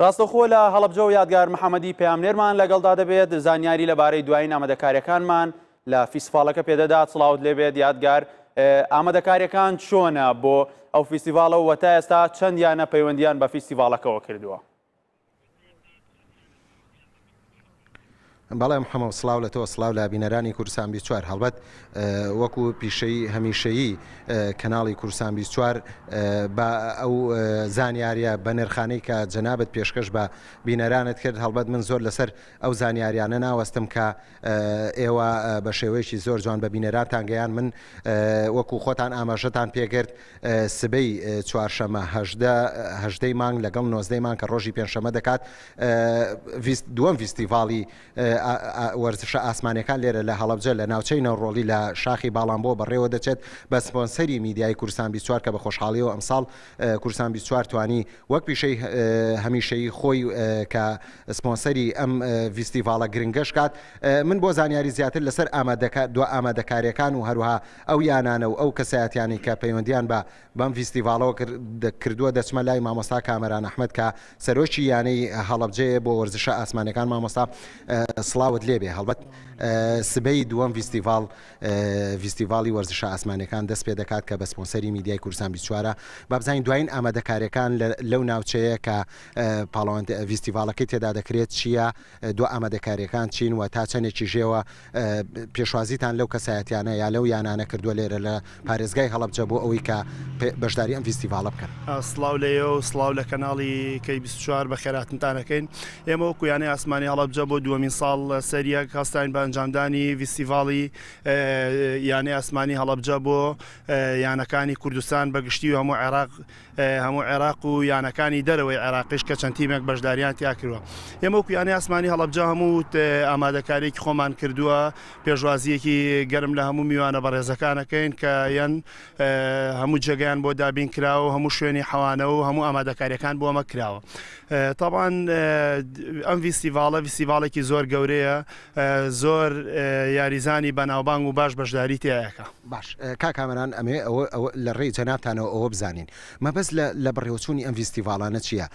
ڕاستەخۆ لە هەڵبجە و یادگار محەممەدی پامنێرمان لەگەڵدا دەبێت زانیاری لەبارەی دوایی ئامادەکاریەکانمان لە فیسفالەکە پێدەدا سلااوت لێبێت یادگار ئامادەکاریەکان چۆنە بۆ ئەو فیسیڤالە و وەتا ئێستا چەندیانە پەیوەندیان بە فیسیڤالەکەەوە کردووە. بەڵێ محەممە سلااو لە تۆ سلااو لە بینەرانی کورسان چوار هەڵبەت وەکو پیشەی هەمیشەیی کەناڵی کورسان چوار ئەو زانیاریە بە نرخانەی کە جەنابەت پێشکەش بە بینەرانت کرد هەڵبەت من زۆر لەسەر ئەو زانیاریانە ناوەستم کە ئێوە بە شێوەیەکی زۆر جوان بە بینەراتان گەیان من وەکو خۆتان ئاماژەتان پێگرت سبەی چوارشەمەهدەی مانگ لەگەڵ نۆزدەی مانگ کە ڕۆژی پێنجشەمە دەکات دووەم فیسیڤالی وەرزشە ئاسمانەکان لێرە لە هەڵبجە لە ناوچەی نەوڕۆلی لە شاخی باڵام بۆ بەڕێوە دەچێت بە سپۆنسەری میدیای کورسان بیسوار کە بە خۆشحاڵیەوە ئەمساڵ کورسان بیسوار توانی وەک پیشەی هەمیشەی خۆی کە سپۆنسەری ئەم ویستیڤالە گرنگەش کات من بۆ زانیاری زیاتر لەسەر ئامادەکە دو ئامادەکاریەکان و هەروها ئەو یانانە و ئەو کەسایەتیانی کە پەیوەندیان بە بەم فیستیڤالەوە کردووە دەچمە لای مامۆستا کامەران ئەحمد کە سەرۆکی یانەی هەڵبجەیە بۆ وەرزشە ئاسمانەکان مامۆستا سلااوت لێبێ هەڵبەت سبەی دووەم فیستیڤال فیستیڤالی وەرزشە ئاسمانەکان دەست پێ دەکات کە بە سپۆنسەری میدیای کورسان بیچوارە بابزانین دوایین ئامادەکارەکان لەو ناوچەیە کە پاڵەوەند فیستیڤالەکەی تێدا دەکرێت چییە دو ئامادەکاریەکان چین و تا چەندێکی ژێوە پێشوازیتان لەو کەسایەتیانە یا لەو یانانە کردووە لێرە لە پارێزگای هەڵبجە بۆ ئەوەی کە بەشداری ئەم فیستیڤالە بکەن سلااو لێ و سلااو لە کەناڵی کەی 24 بە خێراتنتانەکەین ئێمە وکویانەی ئاسمانی هەڵبجە بۆ دومین ساڵ ساڵ سەریە کاستین بە ئەنجامدانی ویسیڤاڵی یانەی ئەسمانی هەڵەبجە بۆ یانەکانی کوردستان بەگشتی و هەموو عێراق هەموو عێراق و یانەکانی دەرەوەی عراقیش کە چەند تیمێک بەشداریان تیاکردوە ئێمە کویانەی ئەسمانی هەڵەبجە هەموو ئامادەکارێکی خۆمان کردووە پێشوازیەکی گەرم لە هەموو میوانە بەڕێزەکانەکەین کە یەن هەموو جێگەیان بۆ دابین کراوە هەموو شوێنی حەوانە و هەموو ئامادەکاریەکان بۆ ئەمە کراوە تاوان ئەم ویسیڤالە ویسیڤالێکی زۆر گە گەورەیە زۆر یاریزانی بەناوبانگ و باش بەشداری تیاەکە باش کاکامران ئەمێ ئەوە لە ڕێی جەنابتانەوە ئەوە بزانین مەبەس لە بڕێوچوونی ئەم فیستیڤالانە چییە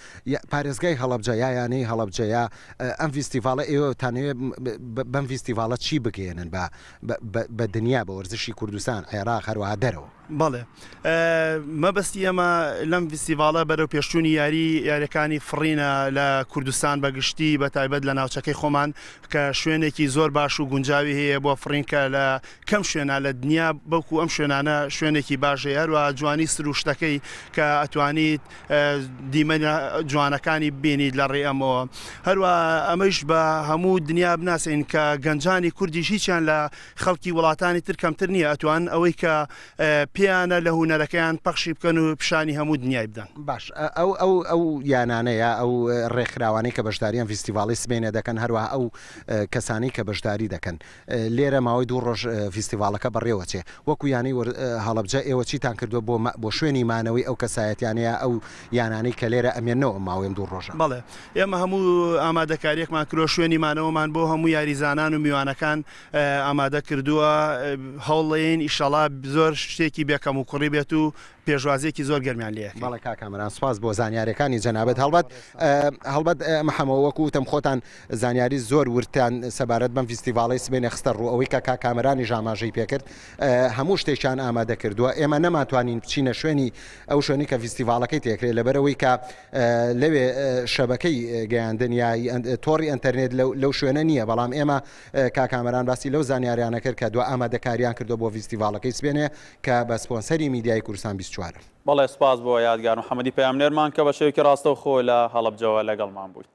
پارێزگای هەڵبجیایانەی هەڵبجەیە ئەم فیستیڤالە ئێوەتانەوێ بەم فیستیڤالە چی بگەێنن بە دنیا بە وەرزشی کوردستان عێراق هەروەها دەرەوە بەڵێ مەبستی ئەمە لەم فیسیڤالە بەرەو پێشتوونی یاری یاریەکانی فڕینە لە کوردستان بەگشتی بە تایبەت لە ناوچەکەی خۆمان کە شوێنێکی زۆر باش و گونجاوی هەیە بۆ فڕینکە لە کەم شوێنە لە دنیا بەکو ئەم شوێنانە شوێنێکی باشێ هەروە جوانی سروشتەکەی کە ئەتوانیت دیمە جوانەکانی بینیت لە ڕێ ئەمەوە هەروە ئەمەش بە هەموو دنیا بناسین کە گەنجانی کوردی هیچیان لە خەڵکی وڵاتانی تر کەمتر نییە ئەتوان ئەوەی کە پیانە لە هوەرەکەیان پەخشی بکەن و پیشانی هەموو دنیای بدەن باش ئەو ئەو ئەو یانانەیە ئەو ڕێکخراوانەی کە بەشداریان فیسیڤالی سبێنێ دەکەن هەروە ئەو کەسانی کە بەشداری دەکەن لێرە ماوەی دوو ڕۆژ فیسیڤالەکە بەڕێوەچێ وەکو یانی هەڵبجە ئێوە چیتان کردووە بۆ بۆ شوێنی مانەوەی ئەو کەسایەتیانەیە ئەو یانانەی کە لێرە ئەمێنەوە ماوەیم دوو ڕۆژ بڵێ ئێمە هەموو ئامادەکاریەکمان کرۆ شوێنی مانەوەمان بۆ هەموو یاریزانان و میوانەکان ئامادە کردووە هەوڵێن ئیشەڵا زۆر شتێکی بێکەم و کوڕی بێت و پێشوازیەکی زۆر گەرمیان لێ بەڵە کاکەمەران سپاس بۆ زانیارەکانی جەنابەت هەڵبەت هەڵبەت محەمەوە وەکوتم خۆتان زانیاری زۆر ورتیان سەبارەت بەم فستیڤاڵی سبێنە خستە ڕوو ئەوەی کە کاکامەرانی ژاماژەی پێکرد هەموو شتێکیان ئامادە کردووە ئێمە نەماتوانین بچینە شوێنی ئەو شوێنی کە فستیڤالەکەی تێکرێت لەبەرەوەی کە لەوێ شەبەکەی گەیاندنیایی تۆڕی ئەتەرنێت لەو شوێنە نییە بەڵام ئێمە کاکامەران باسی لەو زانیاریانە کرد کە دو ئامادەکاریان کردو بۆ فستیڤالەکەی سبێنێ کە بە سپۆنسەری میدیای کوردستان 20 چوارە بەڵێ سپاس بۆ یادگار و حەمەدی پامنێرمان کە بە شێوکی ڕاستە و خۆی لە هەڵبجەوە لەگەڵمان بووی